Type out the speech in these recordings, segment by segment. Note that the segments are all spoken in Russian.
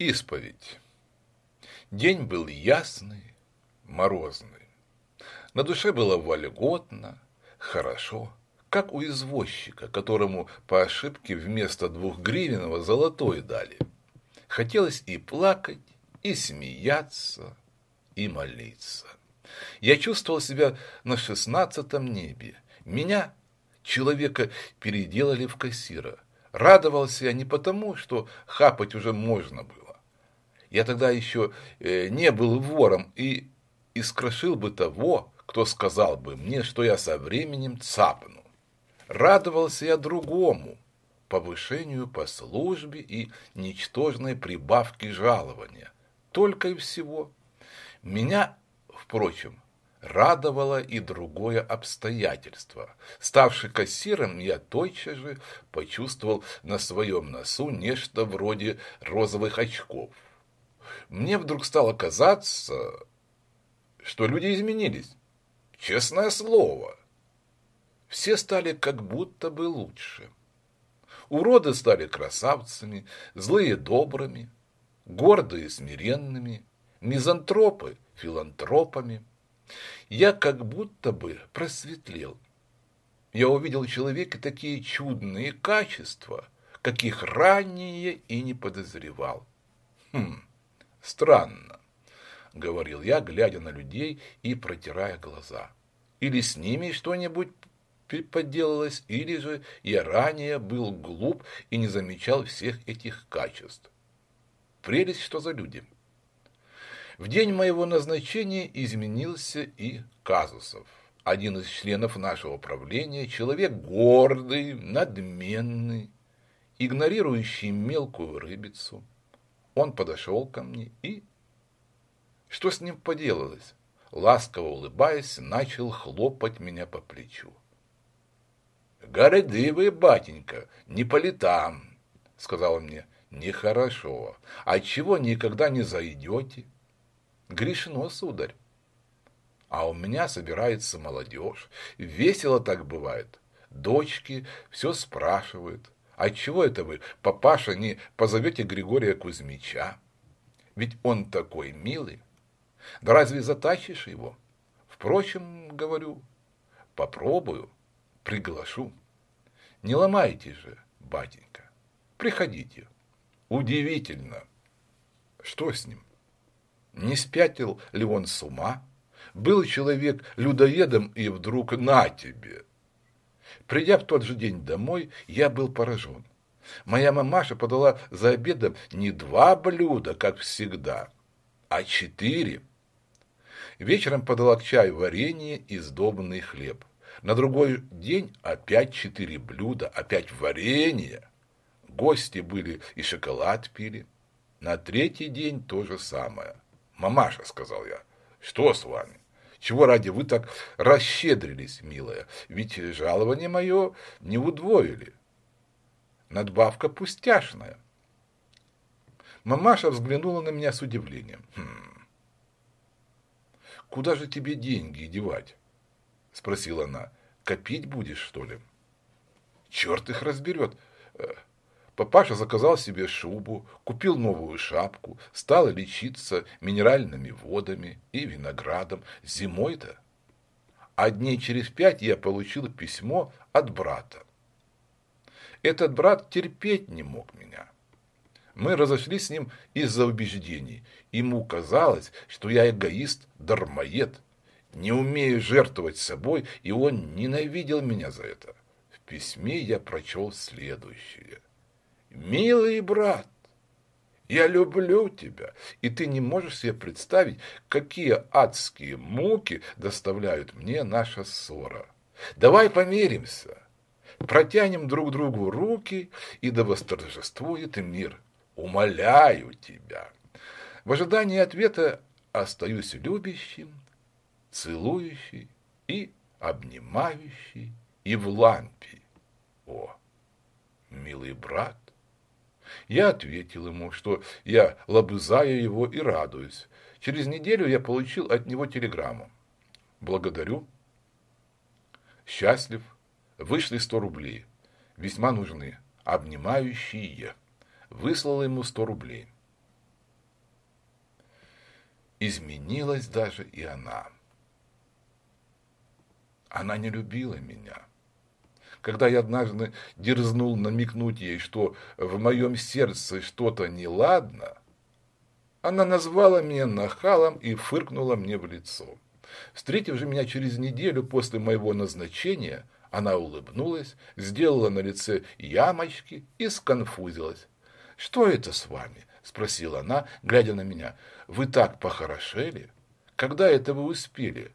Исповедь. День был ясный, морозный. На душе было вольготно, хорошо, как у извозчика, которому по ошибке вместо двух гривенного золотой дали. Хотелось и плакать, и смеяться, и молиться. Я чувствовал себя на шестнадцатом небе. Меня, человека, переделали в кассира. Радовался я не потому, что хапать уже можно было. Я тогда еще э, не был вором и искрошил бы того, кто сказал бы мне, что я со временем цапну. Радовался я другому, повышению по службе и ничтожной прибавке жалования. Только и всего. Меня, впрочем, радовало и другое обстоятельство. Ставший кассиром, я тотчас же почувствовал на своем носу нечто вроде розовых очков мне вдруг стало казаться, что люди изменились. Честное слово. Все стали как будто бы лучше. Уроды стали красавцами, злые добрыми, гордые смиренными, мизантропы филантропами. Я как будто бы просветлел. Я увидел в человеке такие чудные качества, каких ранее и не подозревал. Хм. Странно, говорил я, глядя на людей и протирая глаза. Или с ними что-нибудь подделалось, или же я ранее был глуп и не замечал всех этих качеств. Прелесть, что за люди. В день моего назначения изменился и Казусов. Один из членов нашего правления, человек гордый, надменный, игнорирующий мелкую рыбицу, он подошел ко мне и... Что с ним поделалось? Ласково улыбаясь, начал хлопать меня по плечу. «Городивый батенька, не по сказал мне. «Нехорошо. А чего никогда не зайдете?» «Грешно, сударь. А у меня собирается молодежь. Весело так бывает. Дочки все спрашивают. А чего это вы, папаша, не позовете Григория Кузьмича? Ведь он такой милый. Да разве затащишь его? Впрочем, говорю, попробую, приглашу. Не ломайте же, батенька, приходите. Удивительно. Что с ним? Не спятил ли он с ума? Был человек людоедом и вдруг на тебе – Придя в тот же день домой, я был поражен. Моя мамаша подала за обедом не два блюда, как всегда, а четыре. Вечером подала к чаю варенье и сдобный хлеб. На другой день опять четыре блюда, опять варенье. Гости были и шоколад пили. На третий день то же самое. «Мамаша», — сказал я, — «что с вами?» Чего ради вы так расщедрились, милая? Ведь жалование мое не удвоили. Надбавка пустяшная. Мамаша взглянула на меня с удивлением. «Хм. «Куда же тебе деньги девать?» – спросила она. «Копить будешь, что ли?» «Черт их разберет!» э, Папаша заказал себе шубу, купил новую шапку, стал лечиться минеральными водами и виноградом. Зимой-то. А дней через пять я получил письмо от брата. Этот брат терпеть не мог меня. Мы разошлись с ним из-за убеждений. Ему казалось, что я эгоист, дармоед, не умею жертвовать собой, и он ненавидел меня за это. В письме я прочел следующее – «Милый брат, я люблю тебя, и ты не можешь себе представить, какие адские муки доставляют мне наша ссора. Давай помиримся, протянем друг другу руки, и да восторжествует мир. Умоляю тебя». В ожидании ответа остаюсь любящим, целующий и обнимающий, и в лампе. О, милый брат! Я ответил ему, что я лобызаю его и радуюсь. Через неделю я получил от него телеграмму. Благодарю. Счастлив. Вышли сто рублей. Весьма нужны. Обнимающие. Выслал ему сто рублей. Изменилась даже и она. Она не любила меня когда я однажды дерзнул намекнуть ей, что в моем сердце что-то неладно, она назвала меня нахалом и фыркнула мне в лицо. Встретив же меня через неделю после моего назначения, она улыбнулась, сделала на лице ямочки и сконфузилась. «Что это с вами?» – спросила она, глядя на меня. «Вы так похорошели? Когда это вы успели?»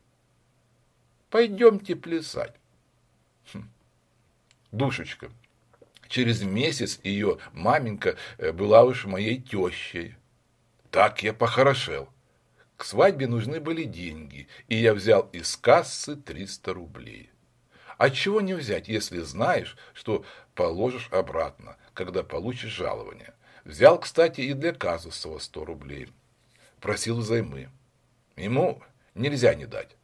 «Пойдемте плясать». Хм душечка. Через месяц ее маменька э, была уж моей тещей. Так я похорошел. К свадьбе нужны были деньги, и я взял из кассы 300 рублей. А чего не взять, если знаешь, что положишь обратно, когда получишь жалование? Взял, кстати, и для казусова 100 рублей. Просил взаймы. Ему нельзя не дать.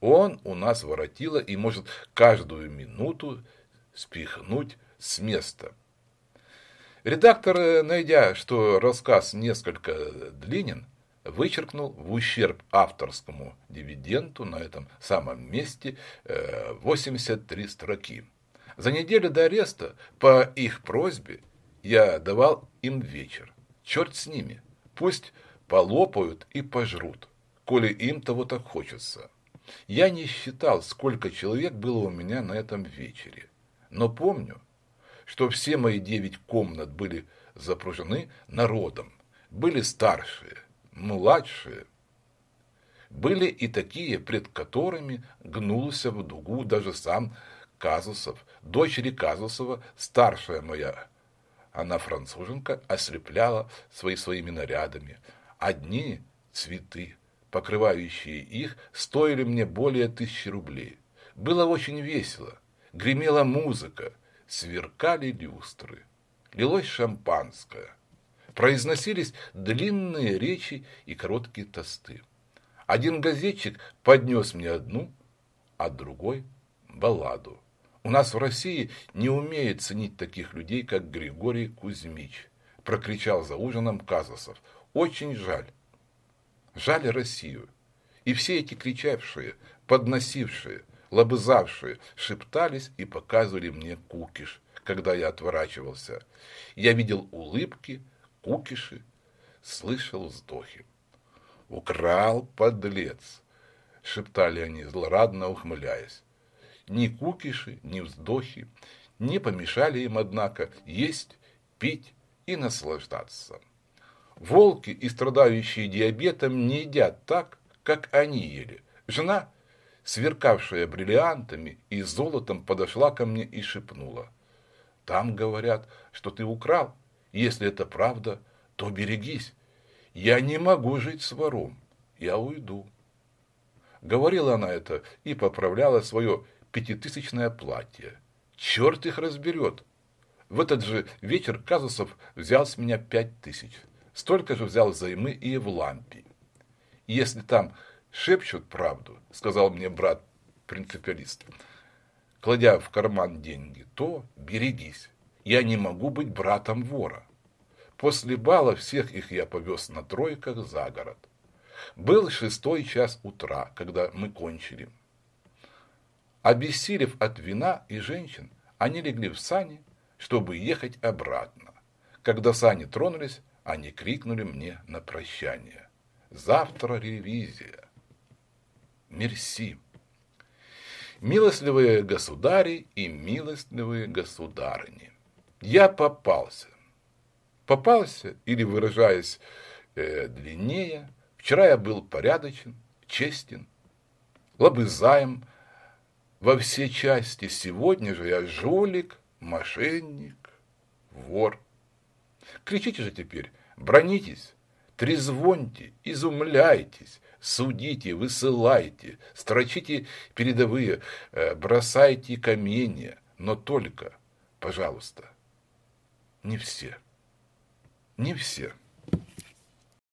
Он у нас воротило и может каждую минуту спихнуть с места. Редактор, найдя, что рассказ несколько длинен, вычеркнул в ущерб авторскому дивиденду на этом самом месте 83 э, строки. За неделю до ареста, по их просьбе, я давал им вечер. Черт с ними, пусть полопают и пожрут, коли им того так хочется. Я не считал, сколько человек было у меня на этом вечере но помню, что все мои девять комнат были запружены народом. Были старшие, младшие. Были и такие, пред которыми гнулся в дугу даже сам Казусов, дочери Казусова, старшая моя. Она француженка ослепляла свои своими нарядами. Одни цветы, покрывающие их, стоили мне более тысячи рублей. Было очень весело. Гремела музыка, сверкали люстры, лилось шампанское, произносились длинные речи и короткие тосты. Один газетчик поднес мне одну, а другой – балладу. У нас в России не умеет ценить таких людей, как Григорий Кузьмич, прокричал за ужином Казасов. Очень жаль. Жаль Россию. И все эти кричавшие, подносившие – лобызавшие, шептались и показывали мне кукиш, когда я отворачивался. Я видел улыбки, кукиши, слышал вздохи. «Украл, подлец!» — шептали они, злорадно ухмыляясь. Ни кукиши, ни вздохи не помешали им, однако, есть, пить и наслаждаться. Волки и страдающие диабетом не едят так, как они ели. Жена сверкавшая бриллиантами и золотом, подошла ко мне и шепнула. «Там говорят, что ты украл. Если это правда, то берегись. Я не могу жить с вором. Я уйду». Говорила она это и поправляла свое пятитысячное платье. «Черт их разберет!» В этот же вечер Казусов взял с меня пять тысяч. Столько же взял взаймы и в лампе. Если там шепчут правду, сказал мне брат принципиалист, кладя в карман деньги, то берегись, я не могу быть братом вора. После бала всех их я повез на тройках за город. Был шестой час утра, когда мы кончили. Обессилев от вина и женщин, они легли в сани, чтобы ехать обратно. Когда сани тронулись, они крикнули мне на прощание. «Завтра ревизия!» Мерси. Милостливые государи и милостливые государыни. Я попался. Попался, или выражаясь э, длиннее, вчера я был порядочен, честен, лобызаем во все части. Сегодня же я жулик, мошенник, вор. Кричите же теперь, бронитесь, Трезвоньте, изумляйтесь, судите, высылайте, строчите передовые, э, бросайте камни, но только, пожалуйста, не все. Не все.